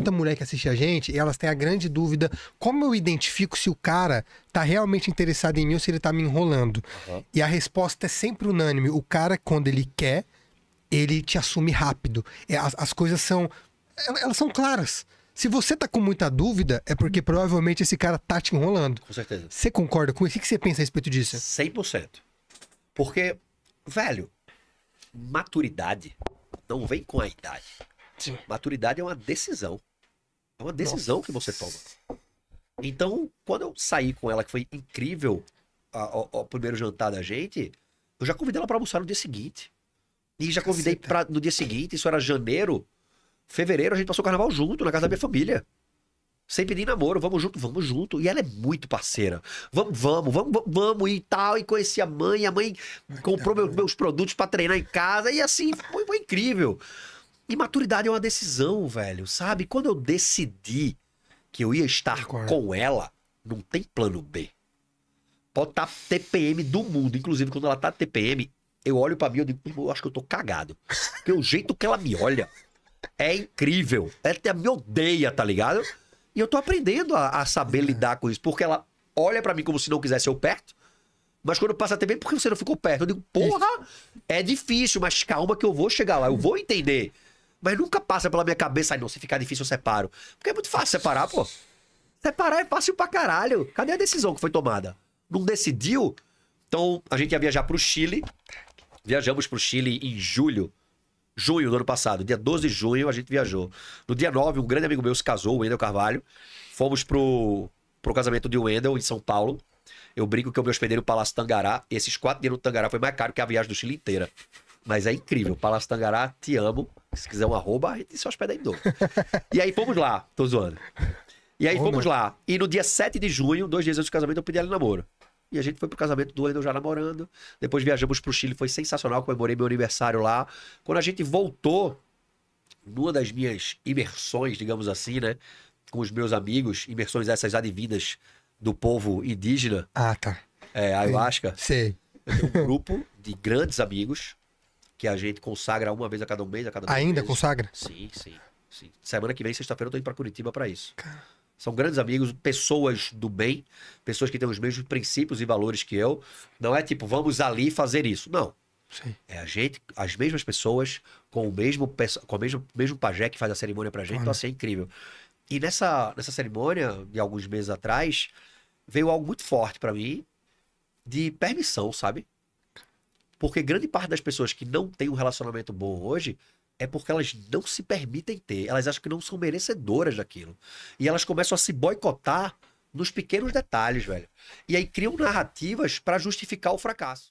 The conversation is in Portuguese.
muita mulher que assiste a gente, e elas têm a grande dúvida: como eu identifico se o cara tá realmente interessado em mim ou se ele tá me enrolando? Uhum. E a resposta é sempre unânime: o cara, quando ele quer, ele te assume rápido. É, as, as coisas são. É, elas são claras. Se você tá com muita dúvida, é porque provavelmente esse cara tá te enrolando. Com certeza. Você concorda com isso? O que você pensa a respeito disso? 100%. Porque, velho, maturidade não vem com a idade. Sim. Maturidade é uma decisão. É uma decisão Nossa. que você toma. Então, quando eu saí com ela, que foi incrível o primeiro jantar da gente, eu já convidei ela para almoçar no dia seguinte. E já convidei pra, no dia seguinte, isso era janeiro, fevereiro, a gente passou o carnaval junto, na casa da minha família. Sem pedir namoro, vamos junto, vamos junto. E ela é muito parceira. Vamos, vamos, vamos, vamos e tal. E conheci a mãe, a mãe comprou meus, meus produtos para treinar em casa. E assim, foi, foi incrível. E maturidade é uma decisão, velho, sabe? Quando eu decidi que eu ia estar com ela, não tem plano B. Pode estar tá TPM do mundo. Inclusive, quando ela tá TPM, eu olho para mim e digo, eu acho que eu tô cagado. Porque o jeito que ela me olha é incrível. É ela me odeia, tá ligado? E eu tô aprendendo a, a saber é. lidar com isso. Porque ela olha para mim como se não quisesse eu perto. Mas quando passa TPM, por que você não ficou perto? Eu digo, porra, é difícil, mas calma que eu vou chegar lá, eu vou entender. Mas nunca passa pela minha cabeça, não, se ficar difícil eu separo. Porque é muito fácil separar, pô. Separar é fácil pra caralho. Cadê a decisão que foi tomada? Não decidiu? Então, a gente ia viajar pro Chile. Viajamos pro Chile em julho. Junho do ano passado. Dia 12 de junho a gente viajou. No dia 9, um grande amigo meu se casou, o Wendel Carvalho. Fomos pro, pro casamento de Wendel em São Paulo. Eu brinco que eu me hospedei no Palácio Tangará. Esses quatro dias no Tangará foi mais caro que a viagem do Chile inteira. Mas é incrível. Palácio Tangará, te amo. Se quiser um arroba, a gente se hospeda em dobro. e aí fomos lá, tô zoando. E aí fomos né? lá. E no dia 7 de junho, dois dias antes do casamento, eu pedi ela em namoro. E a gente foi pro casamento do Wendel já namorando. Depois viajamos pro Chile, foi sensacional, comemorei meu aniversário lá. Quando a gente voltou, numa das minhas imersões, digamos assim, né? Com os meus amigos, imersões essas adivinhas do povo indígena. Ah, tá. É, ayahuasca. Sim. Eu tenho um grupo de grandes amigos que a gente consagra uma vez a cada um mês, a cada Ainda consagra? Sim, sim, sim. Semana que vem, sexta-feira, eu tô indo para Curitiba para isso. São grandes amigos, pessoas do bem, pessoas que têm os mesmos princípios e valores que eu. Não é tipo, vamos ali fazer isso. Não. Sim. É a gente, as mesmas pessoas, com o mesmo, com o mesmo, mesmo pajé que faz a cerimônia pra gente, Olha. então assim é incrível. E nessa, nessa cerimônia, de alguns meses atrás, veio algo muito forte para mim, de permissão, sabe? Porque grande parte das pessoas que não têm um relacionamento bom hoje é porque elas não se permitem ter, elas acham que não são merecedoras daquilo. E elas começam a se boicotar nos pequenos detalhes, velho. E aí criam narrativas para justificar o fracasso.